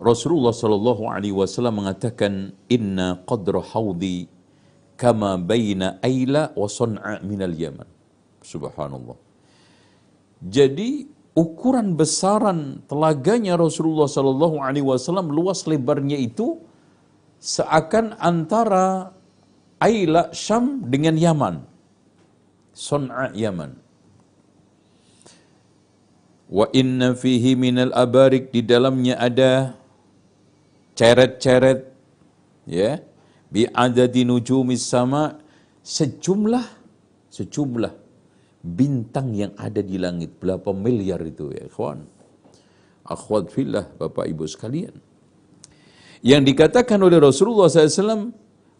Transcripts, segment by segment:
Rasulullah Shallallahu Alaihi Wasallam mengatakan inna qadra haudi kama baina Aila wa Son'a minal Yaman. Subhanallah. Jadi ukuran besaran telaganya Rasulullah Shallallahu Alaihi Wasallam luas lebarnya itu seakan antara Aila Syam dengan Yaman. sun'a Yaman. Wa inna fihi minal abarik di dalamnya ada ceret-ceret ya bi adadi nujumis sama sejumlah sejumlah bintang yang ada di langit berapa miliar itu ya kawan, akhwat fillah Bapak Ibu sekalian yang dikatakan oleh Rasulullah SAW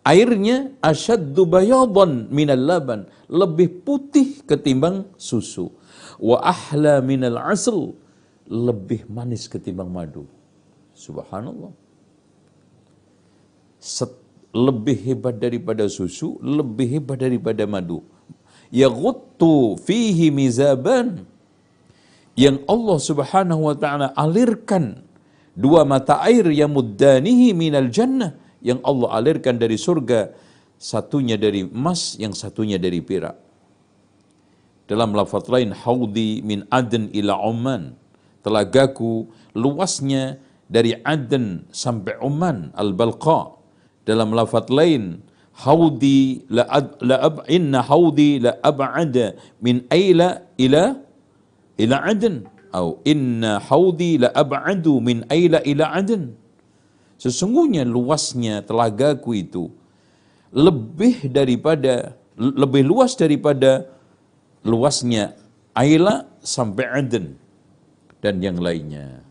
airnya asyaddu bayadhan minal laban lebih putih ketimbang susu wa ahla minal asl lebih manis ketimbang madu subhanallah lebih hebat daripada susu, lebih hebat daripada madu. Yaghuttu fihi mizaban yang Allah Subhanahu wa taala alirkan dua mata air yang muddanihi minal jannah yang Allah alirkan dari surga satunya dari emas yang satunya dari perak dalam lafaz lain haudi min aden ila Oman telagaku luasnya dari Aden sampai Oman al-Balqa dalam lafat lain, haudi la, ad, la ab, inna haudi la ab'ad min aila ila ila adn atau inna haudi la ab'adu min aila ila adn sesungguhnya luasnya telagaku itu lebih daripada lebih luas daripada luasnya Aila sampai Aden dan yang lainnya.